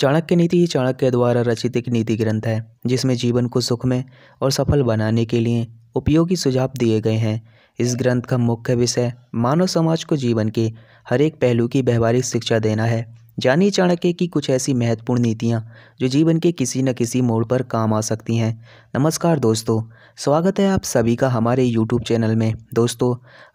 चाणक्य नीति चाणक्य द्वारा रचित एक नीति ग्रंथ है जिसमें जीवन को सुखमय और सफल बनाने के लिए उपयोगी सुझाव दिए गए हैं इस ग्रंथ का मुख्य विषय मानव समाज को जीवन के हर एक पहलू की व्यवहारिक शिक्षा देना है जानिए चाणक्य की कुछ ऐसी महत्वपूर्ण नीतियाँ जो जीवन के किसी न किसी मोड़ पर काम आ सकती हैं नमस्कार दोस्तों स्वागत है आप सभी का हमारे यूट्यूब चैनल में दोस्तों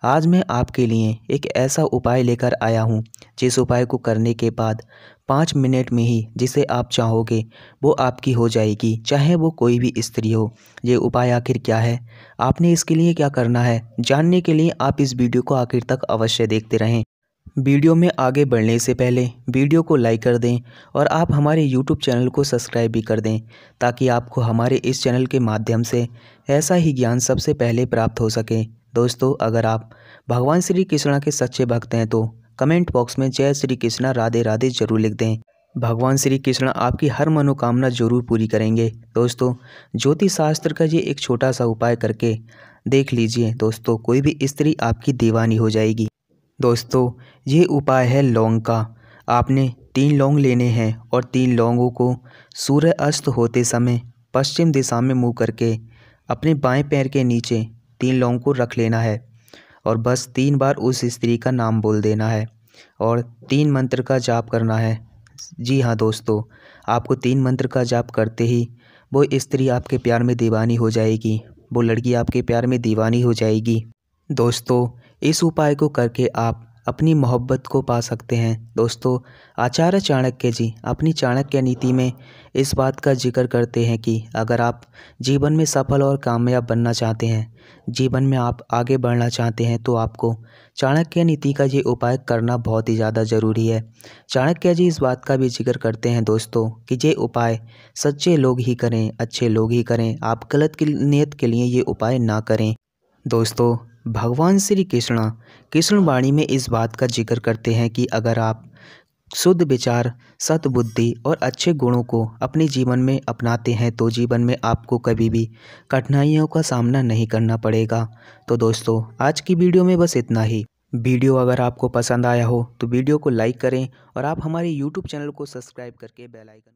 आज मैं आपके लिए एक ऐसा उपाय लेकर आया हूँ जिस उपाय को करने के बाद पाँच मिनट में ही जिसे आप चाहोगे वो आपकी हो जाएगी चाहे वो कोई भी स्त्री हो ये उपाय आखिर क्या है आपने इसके लिए क्या करना है जानने के लिए आप इस वीडियो को आखिर तक अवश्य देखते रहें वीडियो में आगे बढ़ने से पहले वीडियो को लाइक कर दें और आप हमारे यूट्यूब चैनल को सब्सक्राइब भी कर दें ताकि आपको हमारे इस चैनल के माध्यम से ऐसा ही ज्ञान सबसे पहले प्राप्त हो सके दोस्तों अगर आप भगवान श्री कृष्णा के सच्चे भक्त हैं तो कमेंट बॉक्स में जय श्री कृष्णा राधे राधे जरूर लिख दें भगवान श्री कृष्ण आपकी हर मनोकामना जरूर पूरी करेंगे दोस्तों ज्योतिष शास्त्र का ये एक छोटा सा उपाय करके देख लीजिए दोस्तों कोई भी स्त्री आपकी दीवानी हो जाएगी दोस्तों ये उपाय है लौंग का आपने तीन लौंग लेने हैं और तीन लौंगों को सूर्य अस्त होते समय पश्चिम दिशा में मुँह करके अपने बाएं पैर के नीचे तीन लौंग को रख लेना है और बस तीन बार उस स्त्री का नाम बोल देना है और तीन मंत्र का जाप करना है जी हाँ दोस्तों आपको तीन मंत्र का जाप करते ही वो स्त्री आपके प्यार में दीवानी हो जाएगी वो लड़की आपके प्यार में दीवानी हो जाएगी दोस्तों इस उपाय को करके आप अपनी मोहब्बत को पा सकते हैं दोस्तों आचार्य चाणक्य जी अपनी चाणक्य नीति में इस बात का जिक्र करते हैं कि अगर आप जीवन में सफल और कामयाब बनना चाहते हैं जीवन में आप आगे बढ़ना चाहते हैं तो आपको चाणक्य नीति का ये उपाय करना बहुत ही ज़्यादा ज़रूरी है चाणक्य जी इस बात का भी जिक्र करते हैं दोस्तों कि ये उपाय सच्चे लोग ही करें अच्छे लोग ही करें आप गलत नीयत नियत के लिए ये उपाय ना करें दोस्तों भगवान श्री कृष्ण कृष्णवाणी में इस बात का जिक्र करते हैं कि अगर आप शुद्ध विचार सतबुद्धि और अच्छे गुणों को अपने जीवन में अपनाते हैं तो जीवन में आपको कभी भी कठिनाइयों का सामना नहीं करना पड़ेगा तो दोस्तों आज की वीडियो में बस इतना ही वीडियो अगर आपको पसंद आया हो तो वीडियो को लाइक करें और आप हमारे यूट्यूब चैनल को सब्सक्राइब करके बेलाइकन